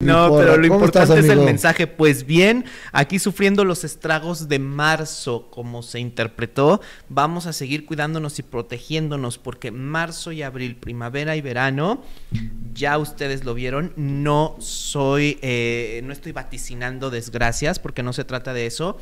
No, pero lo importante es el mensaje. Pues bien, aquí sufriendo los estragos de marzo, como se interpretó, vamos a seguir cuidándonos y protegiéndonos, porque marzo y abril, primavera y verano, ya ustedes lo vieron, no soy, eh, no estoy vaticinando desgracias, porque no se trata de eso,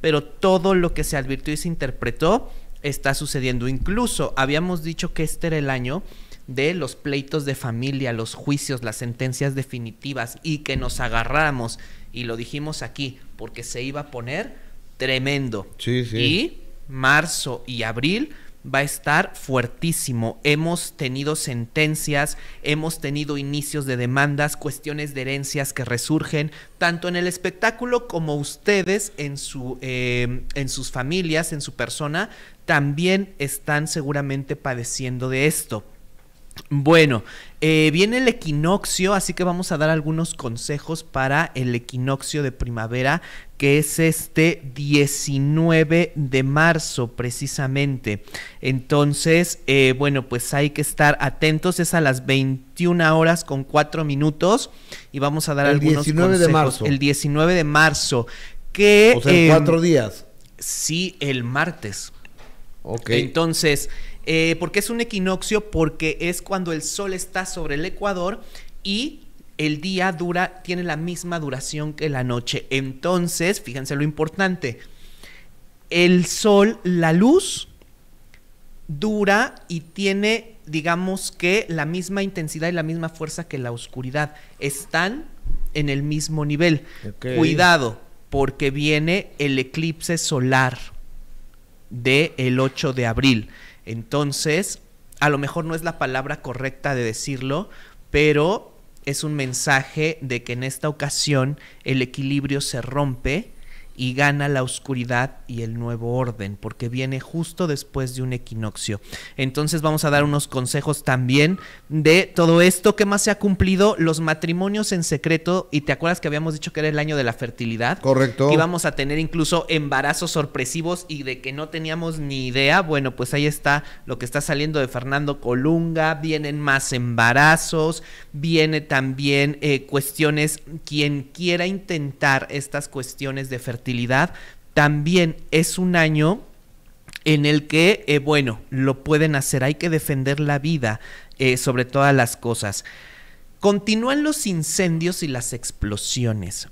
pero todo lo que se advirtió y se interpretó está sucediendo. Incluso habíamos dicho que este era el año de los pleitos de familia, los juicios, las sentencias definitivas y que nos agarramos, y lo dijimos aquí, porque se iba a poner tremendo. Y marzo y abril va a estar fuertísimo. Hemos tenido sentencias, hemos tenido inicios de demandas, cuestiones de herencias que resurgen, tanto en el espectáculo como ustedes en, su, eh, en sus familias, en su persona, también están seguramente padeciendo de esto. Bueno, eh, viene el equinoccio, así que vamos a dar algunos consejos para el equinoccio de primavera, que es este 19 de marzo precisamente. Entonces, eh, bueno, pues hay que estar atentos, es a las 21 horas con 4 minutos y vamos a dar el algunos 19 De marzo. El 19 de marzo. Que, o sea, en cuatro em, días. Sí, el martes. Ok. Entonces... Eh, porque es un equinoccio? Porque es cuando el sol está sobre el ecuador y el día dura, tiene la misma duración que la noche. Entonces, fíjense lo importante. El sol, la luz, dura y tiene, digamos que, la misma intensidad y la misma fuerza que la oscuridad. Están en el mismo nivel. Cuidado, porque viene el eclipse solar del de 8 de abril. Entonces, a lo mejor no es la palabra correcta de decirlo, pero es un mensaje de que en esta ocasión el equilibrio se rompe y gana la oscuridad y el nuevo orden, porque viene justo después de un equinoccio. Entonces vamos a dar unos consejos también de todo esto que más se ha cumplido, los matrimonios en secreto, y te acuerdas que habíamos dicho que era el año de la fertilidad. Correcto. Íbamos a tener incluso embarazos sorpresivos y de que no teníamos ni idea. Bueno, pues ahí está lo que está saliendo de Fernando Colunga, vienen más embarazos, viene también eh, cuestiones, quien quiera intentar estas cuestiones de fertilidad, también es un año en el que, eh, bueno, lo pueden hacer, hay que defender la vida eh, sobre todas las cosas. Continúan los incendios y las explosiones.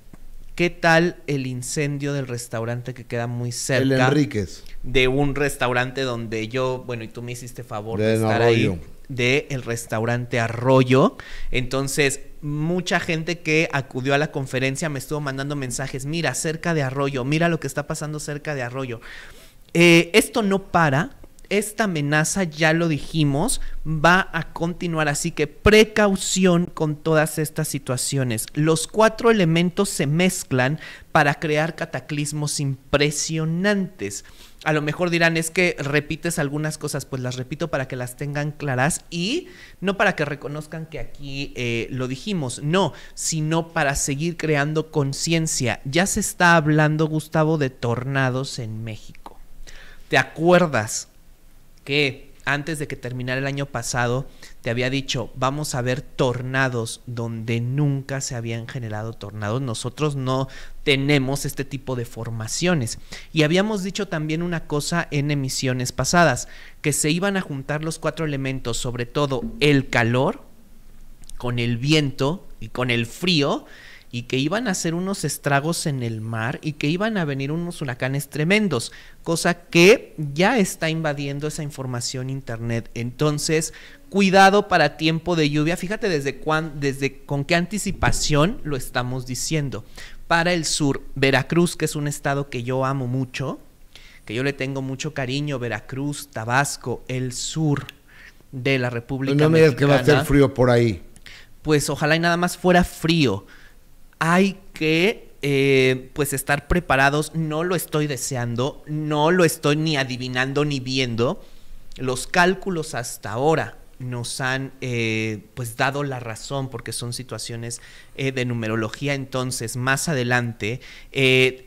¿Qué tal el incendio del restaurante que queda muy cerca? El Enríquez. De un restaurante donde yo, bueno, y tú me hiciste favor de, estar ahí del el restaurante Arroyo. Entonces, mucha gente que acudió a la conferencia me estuvo mandando mensajes, mira, cerca de Arroyo, mira lo que está pasando cerca de Arroyo. Eh, esto no para, esta amenaza, ya lo dijimos, va a continuar. Así que precaución con todas estas situaciones. Los cuatro elementos se mezclan para crear cataclismos impresionantes. A lo mejor dirán, es que repites algunas cosas, pues las repito para que las tengan claras y no para que reconozcan que aquí eh, lo dijimos, no, sino para seguir creando conciencia. Ya se está hablando, Gustavo, de tornados en México. ¿Te acuerdas que antes de que terminara el año pasado, te había dicho, vamos a ver tornados donde nunca se habían generado tornados. Nosotros no tenemos este tipo de formaciones. Y habíamos dicho también una cosa en emisiones pasadas, que se iban a juntar los cuatro elementos, sobre todo el calor, con el viento y con el frío, y que iban a hacer unos estragos en el mar y que iban a venir unos huracanes tremendos, cosa que ya está invadiendo esa información internet. Entonces, cuidado para tiempo de lluvia. Fíjate desde cuán, desde con qué anticipación lo estamos diciendo. Para el sur, Veracruz, que es un estado que yo amo mucho, que yo le tengo mucho cariño, Veracruz, Tabasco, el sur de la República no No me digas que va a hacer frío por ahí. Pues ojalá y nada más fuera frío hay que eh, pues estar preparados. No lo estoy deseando, no lo estoy ni adivinando ni viendo. Los cálculos hasta ahora nos han eh, pues dado la razón porque son situaciones eh, de numerología entonces más adelante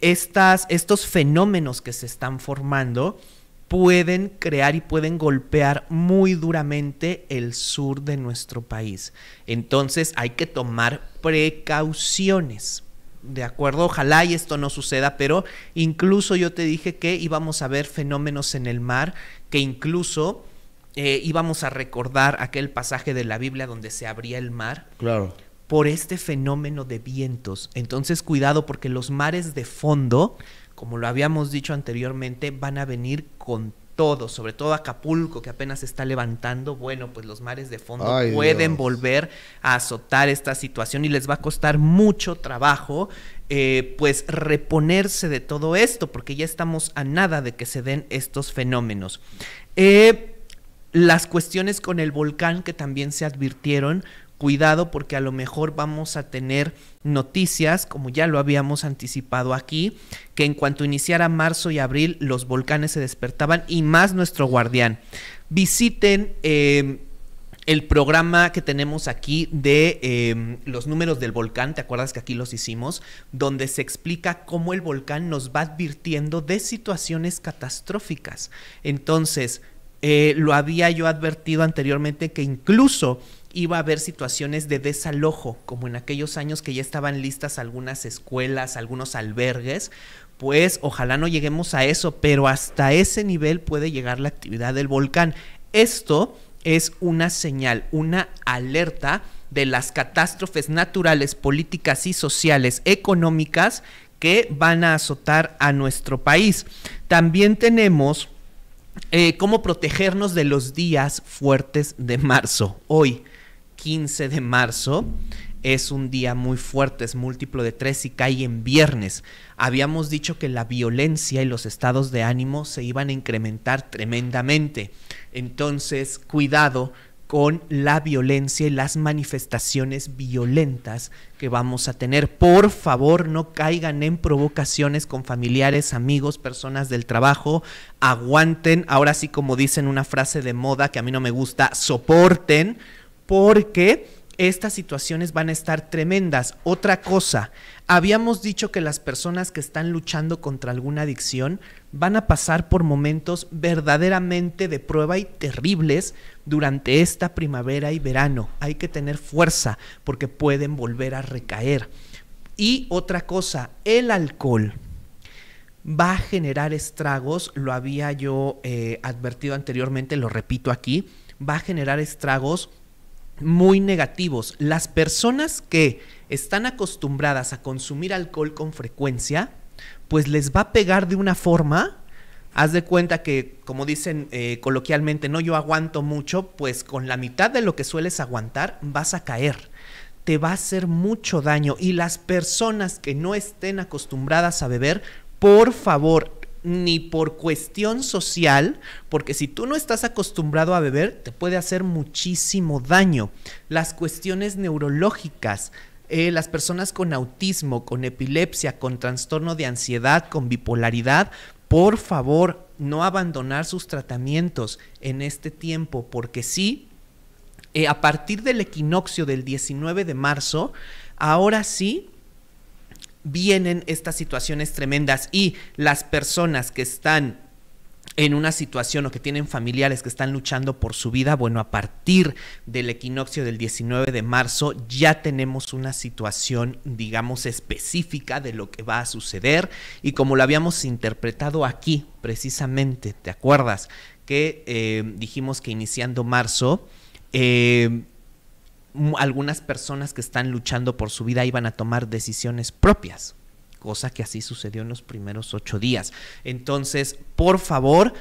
estos fenómenos que se están formando pueden crear y pueden golpear muy duramente el sur de nuestro país. Entonces hay que tomar precauciones. De acuerdo, ojalá y esto no suceda, pero incluso yo te dije que íbamos a ver fenómenos en el mar, que incluso eh, íbamos a recordar aquel pasaje de la Biblia donde se abría el mar. Claro. Por este fenómeno de vientos. Entonces, cuidado, porque los mares de fondo como lo habíamos dicho anteriormente, van a venir con todo, sobre todo Acapulco, que apenas se está levantando, bueno, pues los mares de fondo pueden volver a azotar esta situación y les va a costar mucho trabajo, eh, pues reponerse de todo esto, porque ya estamos a nada de que se den estos fenómenos. Eh, las cuestiones con el volcán que también se advirtieron, cuidado porque a lo mejor vamos a tener noticias, como ya lo habíamos anticipado aquí, que en cuanto iniciara marzo y abril los volcanes se despertaban y más nuestro guardián. Visiten... Em, el programa que tenemos aquí de em, los números del volcán, ¿te acuerdas que aquí los hicimos? Donde se explica cómo el volcán nos va advirtiendo de situaciones catastróficas. Entonces, eh, lo había yo advertido anteriormente que incluso iba a haber situaciones de desalojo, como en aquellos años que ya estaban listas algunas escuelas, algunos albergues, pues ojalá no lleguemos a eso, pero hasta ese nivel puede llegar la actividad del volcán. Esto es una señal, una alerta de las catástrofes naturales, políticas y sociales, económicas que van a azotar a nuestro país. También tenemos eh, cómo protegernos de los días fuertes de marzo. Hoy, 15 de marzo es un día muy fuerte, es múltiplo de tres y cae en viernes. Habíamos dicho que la violencia y los estados de ánimo se iban a incrementar tremendamente. Entonces, cuidado con la violencia y las manifestaciones violentas que vamos a tener. Por favor, no caigan en provocaciones con familiares, amigos, personas del trabajo. Aguanten, ahora sí como dicen una frase de moda que a mí no me gusta, soporten porque estas situaciones van a estar tremendas. Otra cosa, habíamos dicho que las personas que están luchando contra alguna adicción van a pasar por momentos verdaderamente de prueba y terribles durante esta primavera y verano. Hay que tener fuerza porque pueden volver a recaer. Y otra cosa, el alcohol va a generar estragos, lo había yo eh, advertido anteriormente, lo repito aquí, va a generar estragos muy negativos. Las personas que están acostumbradas a consumir alcohol con frecuencia, pues les va a pegar de una forma. Haz de cuenta que, como dicen eh, coloquialmente, no yo aguanto mucho, pues con la mitad de lo que sueles aguantar vas a caer. Te va a hacer mucho daño. Y las personas que no estén acostumbradas a beber, por favor, ni por cuestión social, porque si tú no estás acostumbrado a beber, te puede hacer muchísimo daño. Las cuestiones neurológicas, eh, las personas con autismo, con epilepsia, con trastorno de ansiedad, con bipolaridad, por favor, no abandonar sus tratamientos en este tiempo, porque sí, eh, a partir del equinoccio del 19 de marzo, ahora sí vienen estas situaciones tremendas y las personas que están en una situación o que tienen familiares que están luchando por su vida, bueno, a partir del equinoccio del 19 de marzo ya tenemos una situación, digamos, específica de lo que va a suceder y como lo habíamos interpretado aquí, precisamente, ¿te acuerdas? Que eh, dijimos que iniciando marzo, eh, algunas personas que están luchando por su vida iban a tomar decisiones propias, cosa que así sucedió en los primeros ocho días. Entonces, por favor,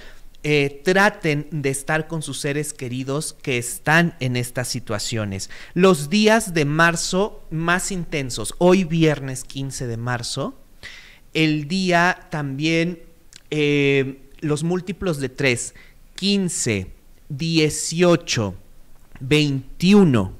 eh, traten de estar con sus seres queridos que están en estas situaciones. Los días de marzo más intensos, hoy viernes 15 de marzo, el día también, eh, los múltiplos de 3, 15, 18, 21,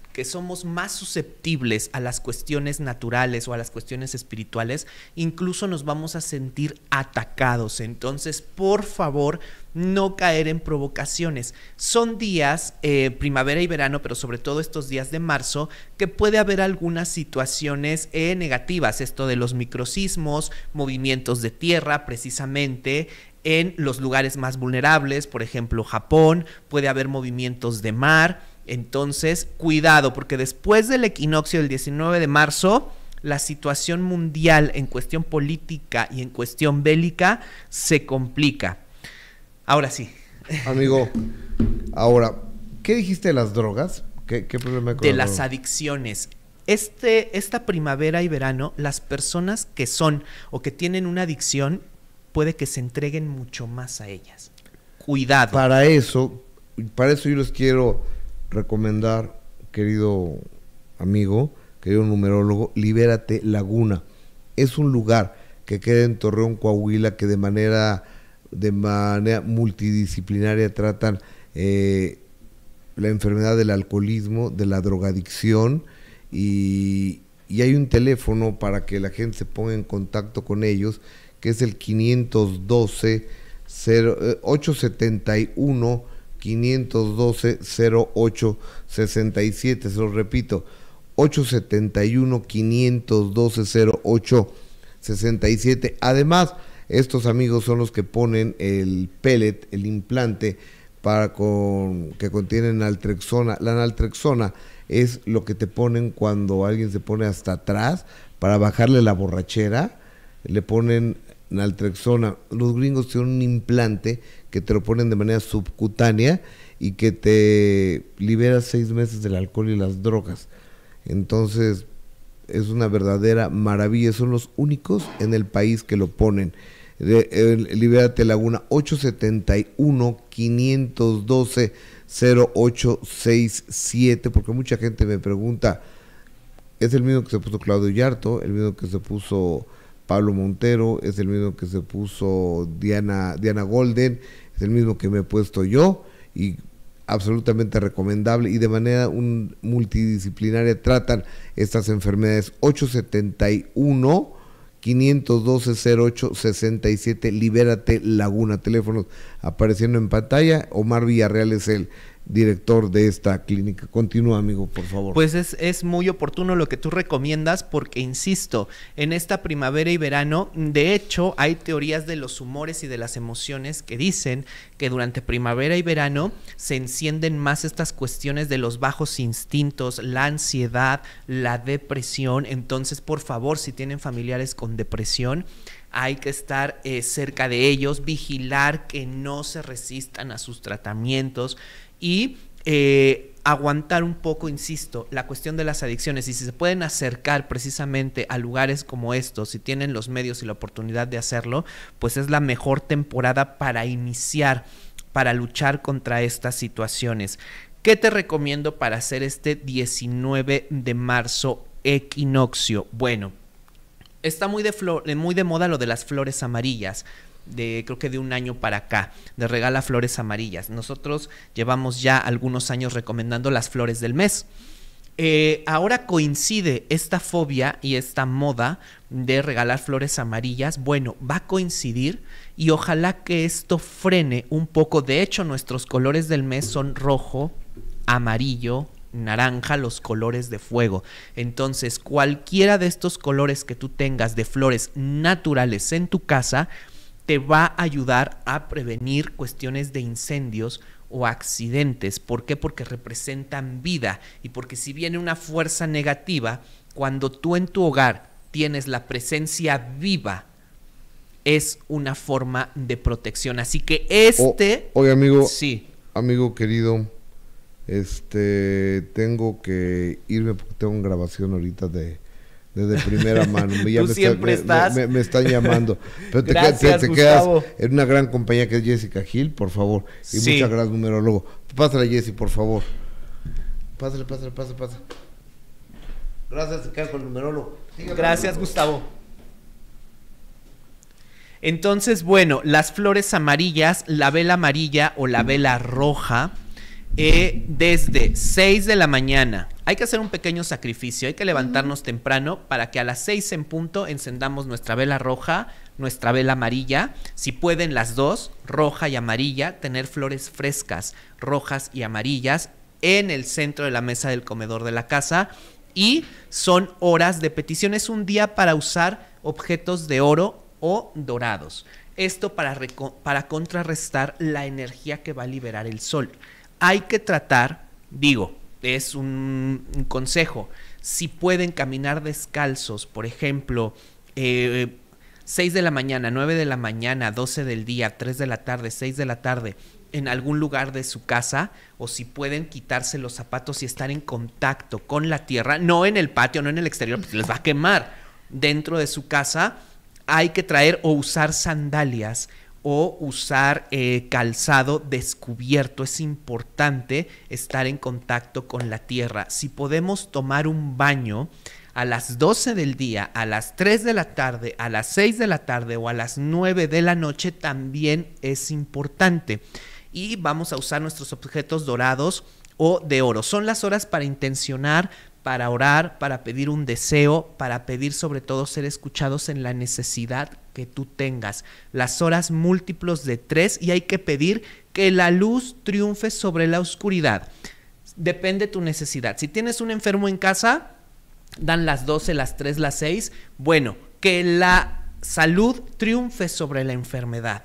que somos más susceptibles a las cuestiones naturales o a las cuestiones espirituales, incluso nos vamos a sentir atacados. Entonces, por favor, no caer en provocaciones. Son días, eh, primavera y verano, pero sobre todo estos días de marzo, que puede haber algunas situaciones eh, negativas, esto de los microcismos, movimientos de tierra precisamente, en los lugares más vulnerables, por ejemplo Japón, puede haber movimientos de mar. Entonces, cuidado, porque después del equinoccio del 19 de marzo, la situación mundial en cuestión política y en cuestión bélica se complica. Ahora sí. Amigo, ahora, ¿qué dijiste de las drogas? ¿Qué, problema hay con De las adicciones. Este, esta primavera y verano, las personas que son o que tienen una adicción puede que se entreguen mucho más a ellas. Cuidado. Para eso, para eso yo les quiero recomendar, querido amigo, querido numerólogo, Libérate Laguna. Es un lugar que queda en Torreón, Coahuila, que de manera, de manera multidisciplinaria tratan eh, la enfermedad del alcoholismo, de la drogadicción y, y hay un teléfono para que la gente se ponga en contacto con ellos, que es el 512 0, 871 512-0867. Se lo repito, 871 512 67 Además, estos amigos son los que ponen el pellet, el implante para con, que contiene naltrexona. La naltrexona es lo que te ponen cuando alguien se pone hasta atrás para bajarle la borrachera. Le ponen naltrexona. Los gringos tienen un implante que te lo ponen de manera subcutánea y que te libera seis meses del alcohol y las drogas. Entonces, es una verdadera maravilla. Son los únicos en el país que lo ponen. Libérate Laguna 871-512-0867, porque mucha gente me pregunta, es el mismo que se puso Claudio Yarto, el mismo que se puso Pablo Montero, es el mismo que se puso Diana, Diana Golden, es el mismo que me he puesto yo y absolutamente recomendable y de manera multidisciplinaria tratan estas enfermedades 871 512 08 67 Libérate Laguna. Teléfonos apareciendo en pantalla. Omar Villarreal es el director de esta clínica. Continúa, amigo, por favor. Pues es, muy oportuno lo que tú recomiendas porque, insisto, en esta primavera y verano, de hecho, hay teorías de los humores y de las emociones que dicen que durante primavera y verano se encienden más estas cuestiones de los bajos instintos, la ansiedad, la depresión. Entonces, por favor, si tienen familiares con depresión, hay que estar eh, cerca de ellos, vigilar que no se resistan a sus tratamientos y eh, aguantar un poco, insisto, la cuestión de las adicciones y si se pueden acercar precisamente a lugares como estos, si tienen los medios y la oportunidad de hacerlo, pues es la mejor temporada para iniciar, para luchar contra estas situaciones. ¿Qué te recomiendo para hacer este 19 de marzo equinoccio? Bueno, está muy de, eh, muy de moda lo de las flores amarillas de creo que de un año para acá, de regala flores amarillas. Nosotros llevamos ya algunos años recomendando las flores del mes. Eh, ahora coincide esta fobia y esta moda de regalar flores amarillas. Bueno, va a coincidir y ojalá que esto frene un poco. De hecho, nuestros colores del mes son rojo, amarillo, naranja, los colores de fuego. Entonces, cualquiera de estos colores que tú tengas de flores naturales en tu casa, te va a ayudar a prevenir cuestiones de incendios o accidentes. ¿Por qué? Porque representan vida y porque si viene una fuerza negativa, cuando tú en tu hogar tienes la presencia viva, es una forma de protección. Así que este... oye, amigo. Sí. Amigo querido, este, tengo que irme porque tengo una grabación ahorita de desde primera mano. Ya me Me, están llamando. Pero te, gracias, quedas en una gran compañía que es Jessica Gil, por favor. Y muchas gracias, numerólogo. Pásale, Jessy, por favor. Pásale, pásale, pásale, pásale. Gracias, te quedas con el numerólogo. gracias, Gustavo. Entonces, bueno, las flores amarillas, la vela amarilla o la vela roja eh, desde 6 de la mañana. Hay que hacer un pequeño sacrificio, hay que levantarnos temprano para que a las 6 en punto encendamos nuestra vela roja, nuestra vela amarilla, si pueden las dos, roja y amarilla, tener flores frescas, rojas y amarillas, en el centro de la mesa del comedor de la casa. Y son horas de petición, es un día para usar objetos de oro o dorados. Esto para, para contrarrestar la energía que va a liberar el sol hay que tratar, digo, es un, consejo, si pueden caminar descalzos, por ejemplo, eh, 6 de la mañana, 9 de la mañana, 12 del día, 3 de la tarde, 6 de la tarde, en algún lugar de su casa o si pueden quitarse los zapatos y estar en contacto con la tierra, no en el patio, no en el exterior, porque les va a quemar. Dentro de su casa hay que traer o usar sandalias o usar eh, calzado descubierto. Es importante estar en contacto con la tierra. Si podemos tomar un baño a las 12 del día, a las 3 de la tarde, a las 6 de la tarde o a las 9 de la noche, también es importante. Y vamos a usar nuestros objetos dorados o de oro. Son las horas para intencionar, para orar, para pedir un deseo, para pedir sobre todo ser escuchados en la necesidad que tú tengas, las horas múltiplos de tres y hay que pedir que la luz triunfe sobre la oscuridad. Depende tu necesidad. Si tienes un enfermo en casa, dan las 12, las 3, las 6. Bueno, que la salud triunfe sobre la enfermedad.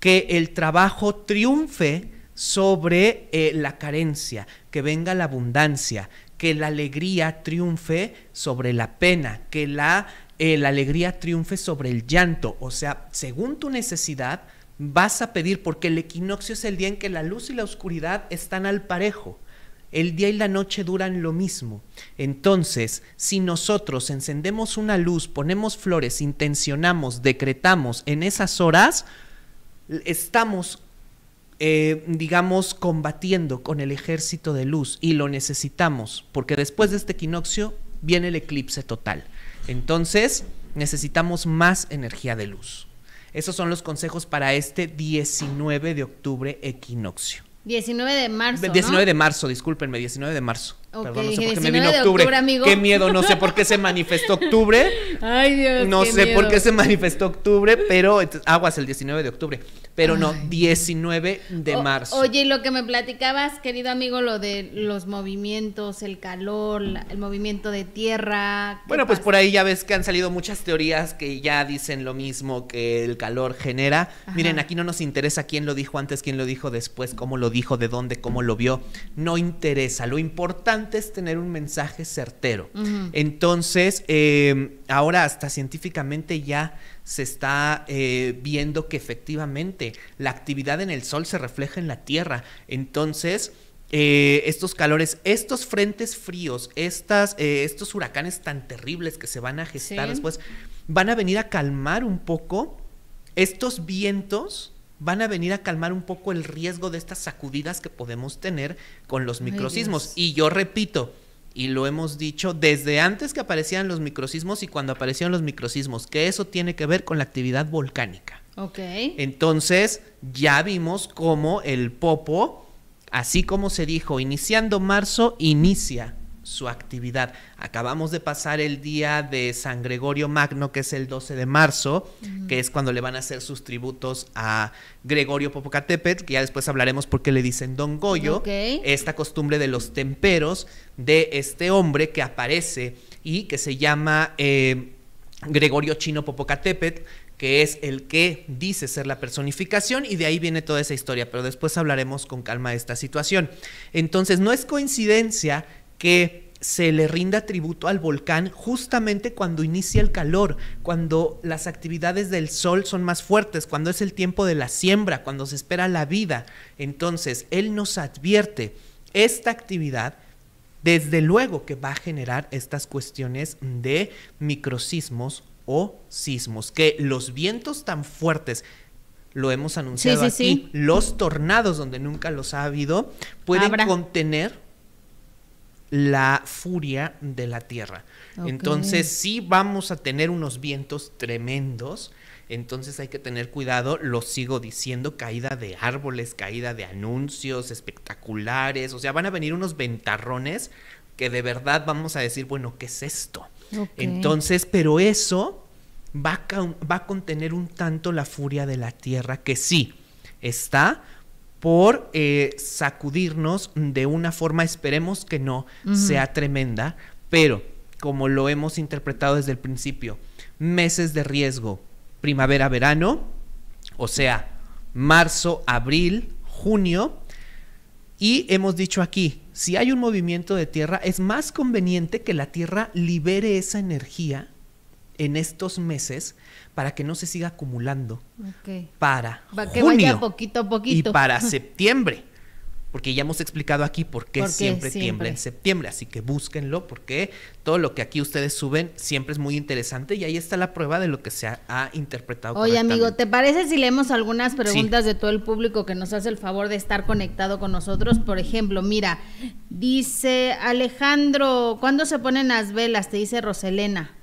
Que el trabajo triunfe sobre eh, la carencia, que venga la abundancia, que la alegría triunfe sobre la pena, que la eh, la alegría triunfe sobre el llanto. O sea, según tu necesidad, vas a pedir, porque el equinoccio es el día en que la luz y la oscuridad están al parejo. El día y la noche duran lo mismo. Entonces, si nosotros encendemos una luz, ponemos flores, intencionamos, decretamos en esas horas, estamos, eh, digamos, combatiendo con el ejército de luz y lo necesitamos, porque después de este equinoccio viene el eclipse total. Entonces, necesitamos más energía de luz. Esos son los consejos para este 19 de octubre equinoccio. 19 de marzo. 19 de marzo, discúlpenme, 19 de marzo. Perdón, no sé por qué me vino octubre. Qué miedo, no sé por qué se manifestó octubre. Ay, Dios. No sé por qué se manifestó octubre, pero aguas el 19 de octubre. Pero no, 19 de marzo. Oye, lo que me platicabas, querido amigo, lo de los movimientos, el calor, el movimiento de tierra. Bueno, pues por ahí ya ves que han salido muchas teorías que ya dicen lo mismo que el calor genera. Miren, aquí no nos interesa quién lo dijo antes, quién lo dijo después, cómo lo dijo, de dónde, cómo lo vio. No interesa. Lo importante tener un mensaje certero. Entonces, em, ahora hasta científicamente ya se está eh, viendo que efectivamente la actividad en el sol se refleja en la Tierra. Entonces, eh, estos calores, estos frentes fríos, estas, eh, estos huracanes tan terribles que se van a gestar después, van a venir a calmar un poco estos vientos van a venir a calmar un poco el riesgo de estas sacudidas que podemos tener con los microsismos. y yo repito, y lo hemos dicho desde antes que aparecían los microsismos y cuando aparecieron los microsismos, que eso tiene que ver con la actividad volcánica. Ok. Entonces, ya vimos cómo el popo, así como se dijo, iniciando marzo, inicia su actividad. Acabamos de pasar el día de San Gregorio Magno, que es el 12 de marzo, que es cuando le van a hacer sus tributos a Gregorio Popocatépetl, que ya después hablaremos por qué le dicen Don Goyo, esta costumbre de los temperos de este hombre que aparece y que se llama eh, Gregorio Chino Popocatépetl, que es el que dice ser la personificación y de ahí viene toda esa historia, pero después hablaremos con calma de esta situación. Entonces, no es coincidencia que se le rinda tributo al volcán justamente cuando inicia el calor, cuando las actividades del sol son más fuertes, cuando es el tiempo de la siembra, cuando se espera la vida. Entonces, él nos advierte, esta actividad desde luego que va a generar estas cuestiones de microsismos o sismos, que los vientos tan fuertes lo hemos anunciado aquí, los tornados donde nunca los ha habido, pueden contener la furia de la tierra. Entonces sí vamos a tener unos vientos tremendos, entonces hay que tener cuidado, lo sigo diciendo, caída de árboles, caída de anuncios espectaculares, o sea, van a venir unos ventarrones que de verdad vamos a decir, bueno, ¿qué es esto? Entonces, pero eso va a contener un tanto la furia de la tierra que sí está por eh, sacudirnos de una forma, esperemos que no sea tremenda, pero como lo hemos interpretado desde el principio, meses de riesgo, primavera-verano, o sea, marzo, abril, junio, y hemos dicho aquí, si hay un movimiento de tierra, es más conveniente que la tierra libere esa energía en estos meses para que no se siga acumulando para que vaya poquito a poquito. y para septiembre. Porque ya hemos explicado aquí por qué siempre, tiembla en septiembre. Así que búsquenlo porque todo lo que aquí ustedes suben siempre es muy interesante y ahí está la prueba de lo que se ha, interpretado. Oye amigo, ¿te parece si leemos algunas preguntas de todo el público que nos hace el favor de estar conectado con nosotros? Por ejemplo, mira, dice Alejandro, ¿cuándo se ponen las velas? Te dice Roselena.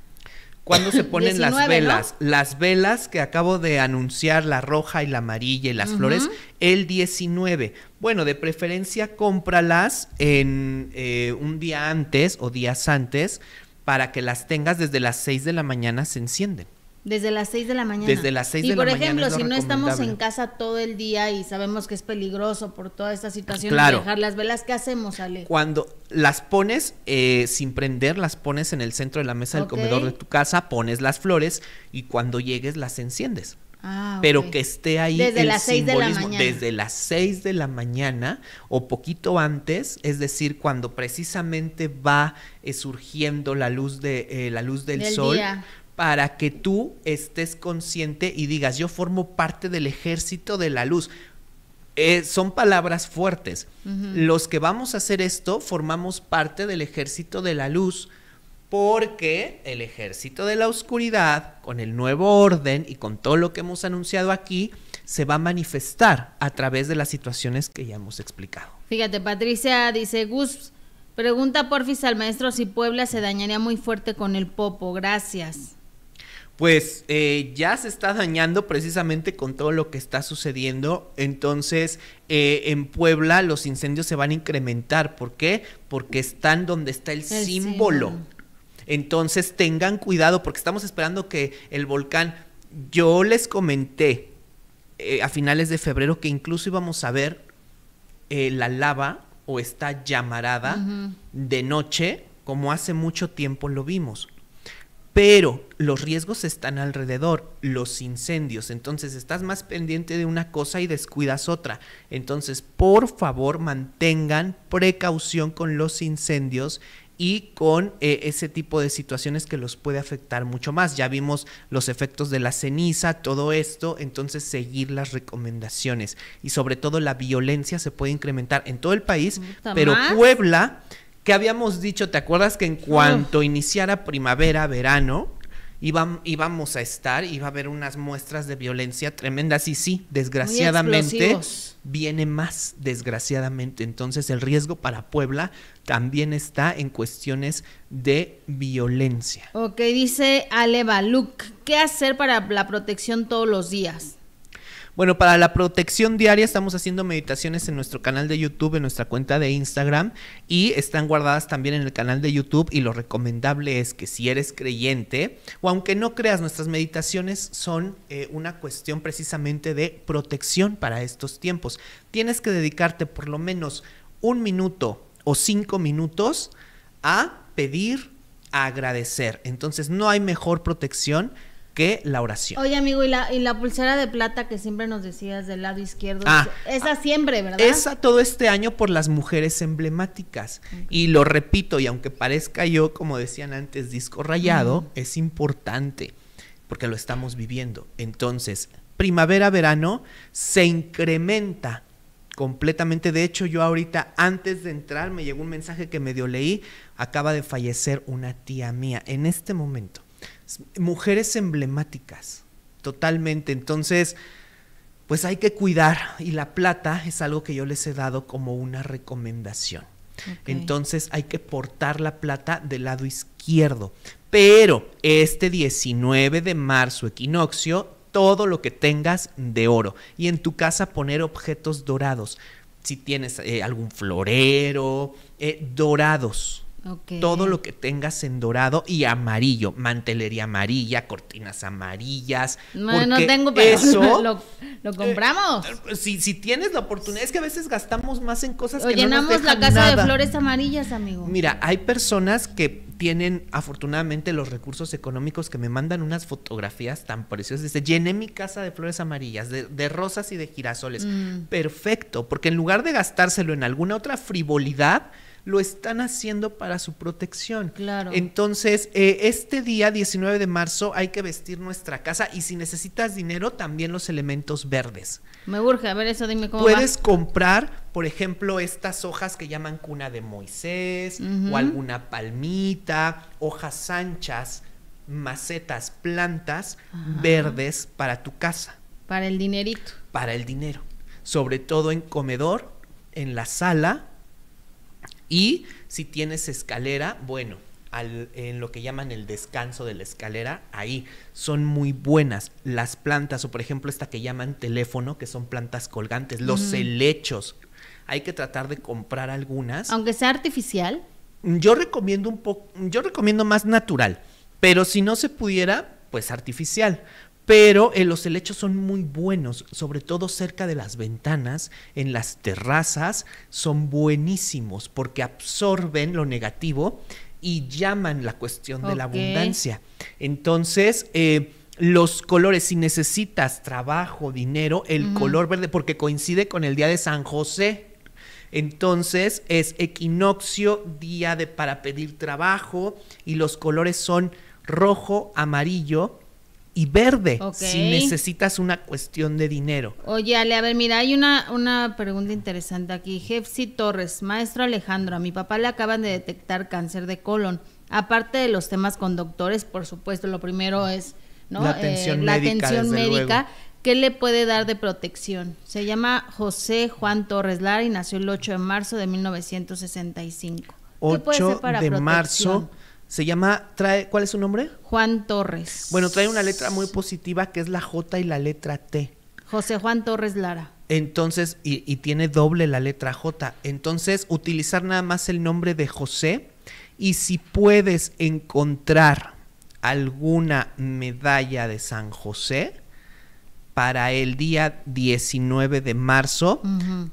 Cuando se ponen las velas? Las velas que acabo de anunciar, la roja y la amarilla y las flores, el 19. Bueno, de preferencia cómpralas en eh, un día antes o días antes para que las tengas desde las 6 de la mañana se encienden. Desde las 6 de la mañana. Desde las Y por ejemplo, si no estamos en casa todo el día y sabemos que es peligroso por toda esta situación dejar las velas, ¿qué hacemos, Ale? Cuando las pones eh, sin prender, las pones en el centro de la mesa del comedor de tu casa, pones las flores y cuando llegues las enciendes. Ah, Pero que esté ahí desde las de la mañana. desde las 6 de la mañana o poquito antes, es decir, cuando precisamente va eh, surgiendo la luz de eh, la luz del, sol, día para que tú estés consciente y digas, yo formo parte del ejército de la luz. Eh, son palabras fuertes. Los que vamos a hacer esto formamos parte del ejército de la luz porque el ejército de la oscuridad, con el nuevo orden y con todo lo que hemos anunciado aquí, se va a manifestar a través de las situaciones que ya hemos explicado. Fíjate, Patricia dice, Gus, pregunta porfis al maestro si Puebla se dañaría muy fuerte con el popo. Gracias pues eh, ya se está dañando precisamente con todo lo que está sucediendo. Entonces, eh, en Puebla los incendios se van a incrementar. ¿Por qué? Porque están donde está el, símbolo. Entonces, tengan cuidado porque estamos esperando que el volcán, yo les comenté eh, a finales de febrero que incluso íbamos a ver la lava o esta llamarada de noche, como hace mucho tiempo lo vimos pero los riesgos están alrededor, los incendios, entonces estás más pendiente de una cosa y descuidas otra. Entonces, por favor, mantengan precaución con los incendios y con eh, ese tipo de situaciones que los puede afectar mucho más. Ya vimos los efectos de la ceniza, todo esto, entonces seguir las recomendaciones y sobre todo la violencia se puede incrementar en todo el país, pero Puebla que habíamos dicho, ¿te acuerdas que en cuanto iniciara primavera, verano, íbamos a estar, iba a haber unas muestras de violencia tremendas? Y sí, desgraciadamente viene más, desgraciadamente. Entonces el riesgo para Puebla también está en cuestiones de violencia. Ok, dice Aleva, Baluc, ¿qué hacer para la protección todos los días? Bueno, para la protección diaria estamos haciendo meditaciones en nuestro canal de YouTube, en nuestra cuenta de Instagram y están guardadas también en el canal de YouTube y lo recomendable es que si eres creyente o aunque no creas, nuestras meditaciones son eh, una cuestión precisamente de protección para estos tiempos. Tienes que dedicarte por lo menos un minuto o cinco minutos a pedir, a agradecer. Entonces no hay mejor protección que la oración. Oye, amigo, ¿y la, y la pulsera de plata que siempre nos decías del lado izquierdo, ah, esa ah, siempre, ¿verdad? Esa todo este año por las mujeres emblemáticas. Y lo repito, y aunque parezca yo, como decían antes, disco rayado, es importante porque lo estamos viviendo. Entonces, primavera-verano se incrementa completamente. De hecho, yo ahorita, antes de entrar, me llegó un mensaje que medio leí, acaba de fallecer una tía mía en este momento mujeres emblemáticas, totalmente. Entonces, pues hay que cuidar y la plata es algo que yo les he dado como una recomendación. Entonces hay que portar la plata del lado izquierdo. Pero este 19 de marzo, equinoccio, todo lo que tengas de oro. Y en tu casa poner objetos dorados. Si tienes eh, algún florero, eh, dorados todo lo que tengas en dorado y amarillo, mantelería amarilla, cortinas amarillas. No, tengo, eso, lo, eh, compramos. si, tienes la oportunidad, es que a veces gastamos más en cosas que no nos dejan la casa de flores amarillas, amigo. Mira, hay personas que tienen afortunadamente los recursos económicos que me mandan unas fotografías tan preciosas. Dice, llené mi casa de flores amarillas, de, rosas y de girasoles. Mm. Perfecto, porque en lugar de gastárselo en alguna otra frivolidad, lo están haciendo para su protección. Claro. Entonces, eh, este día 19 de marzo hay que vestir nuestra casa y si necesitas dinero, también los elementos verdes. Me urge, a ver eso, dime cómo. Puedes comprar, por ejemplo, estas hojas que llaman cuna de Moisés o alguna palmita, hojas anchas, macetas, plantas verdes para tu casa. Para el dinerito. Para el dinero. Sobre todo en comedor, en la sala y si tienes escalera, bueno, en lo que llaman el descanso de la escalera, ahí son muy buenas las plantas o por ejemplo esta que llaman teléfono, que son plantas colgantes, los helechos. Hay que tratar de comprar algunas. Aunque sea artificial. Yo recomiendo un poco, yo recomiendo más natural, pero si no se pudiera, pues artificial, pero eh, los helechos son muy buenos, sobre todo cerca de las ventanas, en las terrazas, son buenísimos porque absorben lo negativo y llaman la cuestión de la abundancia. Entonces, eh, los colores, si necesitas trabajo, dinero, el color verde, porque coincide con el día de San José. Entonces es equinoccio, día de para pedir trabajo y los colores son rojo, amarillo, y verde si necesitas una cuestión de dinero. Oye, Ale, a ver, mira, hay una, una pregunta interesante aquí. Jefsi Torres, maestro Alejandro, a mi papá le acaban de detectar cáncer de colon. Aparte de los temas con doctores, por supuesto, lo primero es la eh, atención médica. La ¿Qué le puede dar de protección? Se llama José Juan Torres Lara y nació el 8 de marzo de 1965. 8 ¿Qué puede ser para de marzo se llama, trae, ¿cuál es su nombre? Juan Torres. Bueno, trae una letra muy positiva que es la J y la letra T. José Juan Torres Lara. Entonces, y, tiene doble la letra J. Entonces, utilizar nada más el nombre de José. Y si puedes encontrar alguna medalla de San José para el día 19 de marzo,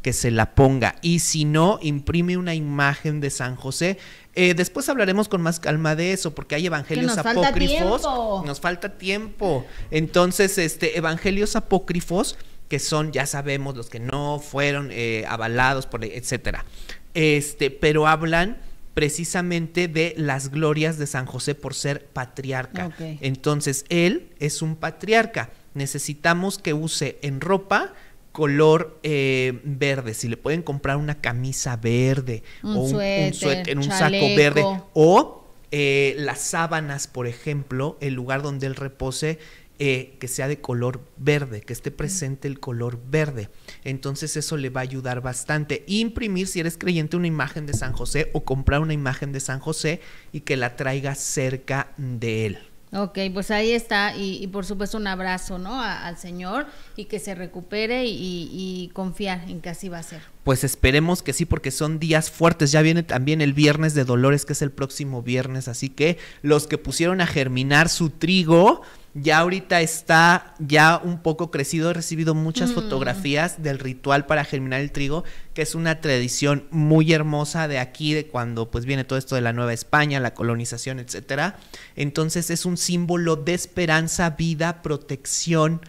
que se la ponga. Y si no, imprime una imagen de San José eh, después hablaremos con más calma de eso, porque hay evangelios apócrifos. nos falta tiempo. Entonces, este, evangelios apócrifos, que son, ya sabemos, los que no fueron eh, avalados por, etcétera. Este, pero hablan precisamente de las glorias de San José por ser patriarca. Entonces, él es un patriarca. Necesitamos que use en ropa color eh, verde, si le pueden comprar una camisa verde o un, suéter, un un saco verde o eh, las sábanas, por ejemplo, el lugar donde él repose, eh, que sea de color verde, que esté presente el color verde. Entonces eso le va a ayudar bastante. Imprimir, si eres creyente, una imagen de San José o comprar una imagen de San José y que la traiga cerca de él. Ok, pues ahí está y, por supuesto un abrazo, ¿no? al Señor y que se recupere y, y, confiar en que así va a ser. Pues esperemos que sí, porque son días fuertes. Ya viene también el viernes de Dolores, que es el próximo viernes, así que los que pusieron a germinar su trigo, ya ahorita está ya un poco crecido. He recibido muchas mm. fotografías del ritual para germinar el trigo, que es una tradición muy hermosa de aquí, de cuando pues viene todo esto de la Nueva España, la colonización, etcétera. Entonces es un símbolo de esperanza, vida, protección.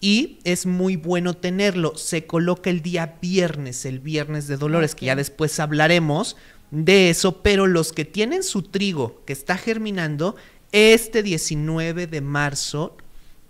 Y es muy bueno tenerlo. Se coloca el día viernes, el viernes de Dolores, que ya después hablaremos de eso, pero los que tienen su trigo que está germinando, este 19 de marzo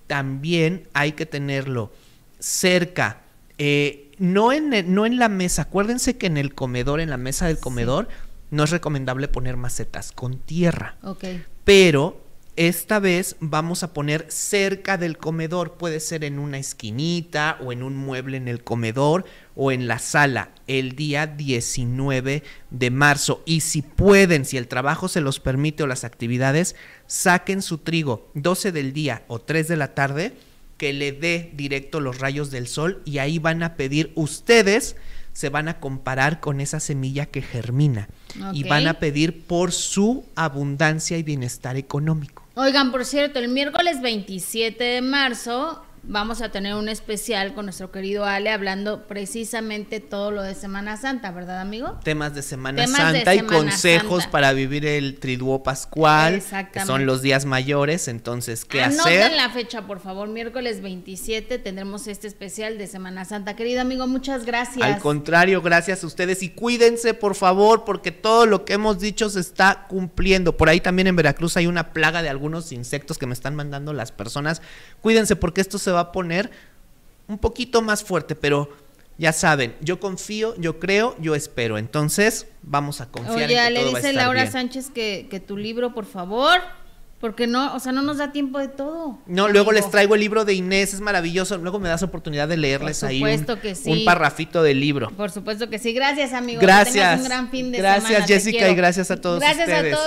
también hay que tenerlo cerca. Eh, no, en no en la mesa, acuérdense que en el comedor, en la mesa del comedor, no es recomendable poner macetas con tierra. Okay. Pero esta vez vamos a poner cerca del comedor, puede ser en una esquinita o en un mueble en el comedor o en la sala el día 19 de marzo. Y si pueden, si el trabajo se los permite o las actividades, saquen su trigo 12 del día o 3 de la tarde que le dé directo los rayos del sol y ahí van a pedir ustedes se van a comparar con esa semilla que germina y van a pedir por su abundancia y bienestar económico. Oigan, por cierto, el miércoles 27 de marzo vamos a tener un especial con nuestro querido Ale hablando precisamente todo lo de Semana Santa, ¿verdad, amigo? Temas de Semana Santa y consejos para vivir el triduo pascual, que son los días mayores, entonces, ¿qué hacer? Anoten hacer? la fecha, por favor, miércoles 27 tendremos este especial de Semana Santa. Querido amigo, muchas gracias. Al contrario, gracias a ustedes y cuídense, por favor, porque todo lo que hemos dicho se está cumpliendo. Por ahí también en Veracruz hay una plaga de algunos insectos que me están mandando las personas. Cuídense porque esto se va a poner un poquito más fuerte, pero ya saben, yo confío, yo creo, yo espero. Entonces, vamos a confiar en que le dice va Laura Sánchez que, tu libro, por favor. Porque no, o sea, no nos da tiempo de todo. No, luego les traigo el libro de Inés, es maravilloso. Luego me das oportunidad de leerles ahí un, parrafito del libro. Por supuesto que sí. Gracias, amigo. Gracias. un gran fin de gracias, semana. Gracias, Jessica, y gracias a todos. Gracias a todos.